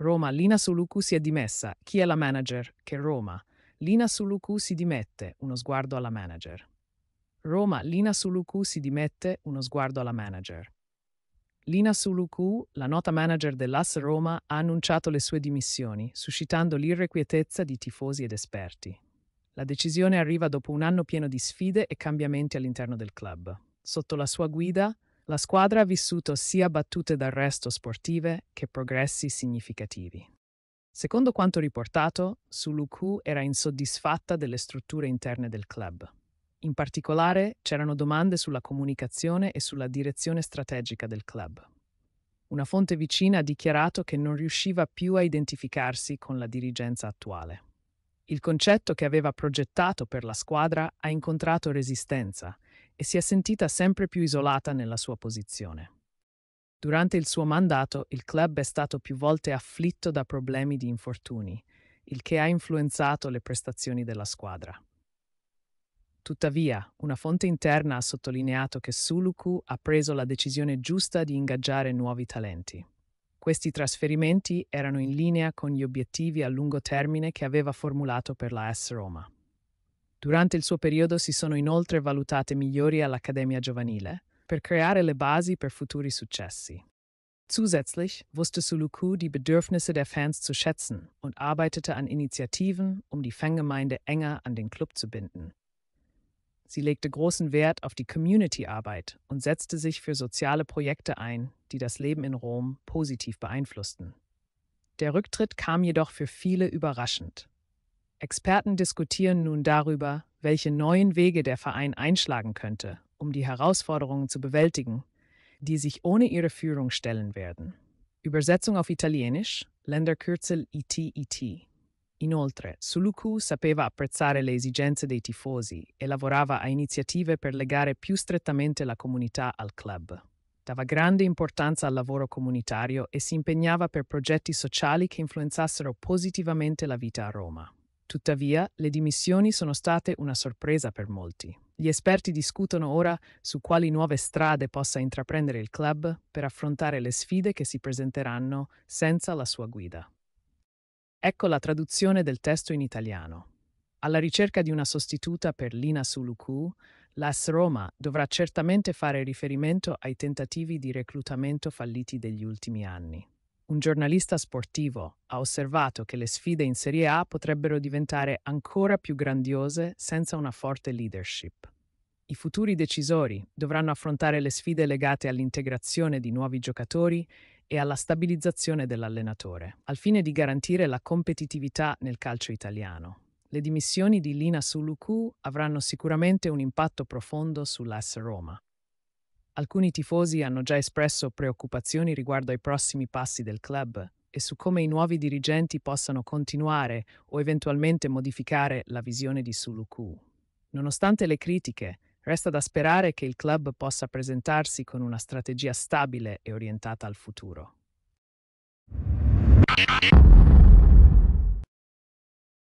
Roma, Lina Suluku si è dimessa. Chi è la manager? Che Roma. Lina Suluku si dimette, uno sguardo alla manager. Roma, Lina Suluku si dimette, uno sguardo alla manager. Lina Suluku, la nota manager dell'AS Roma, ha annunciato le sue dimissioni, suscitando l'irrequietezza di tifosi ed esperti. La decisione arriva dopo un anno pieno di sfide e cambiamenti all'interno del club. Sotto la sua guida, la squadra ha vissuto sia battute d'arresto sportive che progressi significativi. Secondo quanto riportato, Suluku era insoddisfatta delle strutture interne del club. In particolare c'erano domande sulla comunicazione e sulla direzione strategica del club. Una fonte vicina ha dichiarato che non riusciva più a identificarsi con la dirigenza attuale. Il concetto che aveva progettato per la squadra ha incontrato resistenza e si è sentita sempre più isolata nella sua posizione. Durante il suo mandato il club è stato più volte afflitto da problemi di infortuni, il che ha influenzato le prestazioni della squadra. Tuttavia, una fonte interna ha sottolineato che Suluku ha preso la decisione giusta di ingaggiare nuovi talenti. Questi trasferimenti erano in linea con gli obiettivi a lungo termine che aveva formulato per la S Roma. Durante il suo periodo si sono inoltre valutate migliori all'Accademia Giovanile per creare le basi per futuri Successi. Zusätzlich wusste Suluku die Bedürfnisse der Fans zu schätzen und arbeitete an Initiativen, um die Fangemeinde enger an den Club zu binden. Sie legte großen Wert auf die Community-Arbeit und setzte sich für soziale Projekte ein, die das Leben in Rom positiv beeinflussten. Der Rücktritt kam jedoch für viele überraschend. Experten diskutieren nun darüber, welche neuen Wege der Verein einschlagen könnte, um die Herausforderungen zu bewältigen, die sich ohne ihre Führung stellen werden. Übersetzung auf Italienisch, Länderkürzel ITIT. Inoltre, Suluku sapeva apprezzare le esigenze dei tifosi e lavorava a iniziative per legare più strettamente la comunità al club. Dava grande importanza al lavoro comunitario e si impegnava per progetti sociali che influenzassero positivamente la vita a Roma. Tuttavia, le dimissioni sono state una sorpresa per molti. Gli esperti discutono ora su quali nuove strade possa intraprendere il club per affrontare le sfide che si presenteranno senza la sua guida. Ecco la traduzione del testo in italiano. Alla ricerca di una sostituta per Lina Suluku, l'AS Roma dovrà certamente fare riferimento ai tentativi di reclutamento falliti degli ultimi anni un giornalista sportivo ha osservato che le sfide in Serie A potrebbero diventare ancora più grandiose senza una forte leadership. I futuri decisori dovranno affrontare le sfide legate all'integrazione di nuovi giocatori e alla stabilizzazione dell'allenatore, al fine di garantire la competitività nel calcio italiano. Le dimissioni di Lina Suluku avranno sicuramente un impatto profondo sull'AS Roma. Alcuni tifosi hanno già espresso preoccupazioni riguardo ai prossimi passi del club e su come i nuovi dirigenti possano continuare o eventualmente modificare la visione di Suluku. Nonostante le critiche, resta da sperare che il club possa presentarsi con una strategia stabile e orientata al futuro.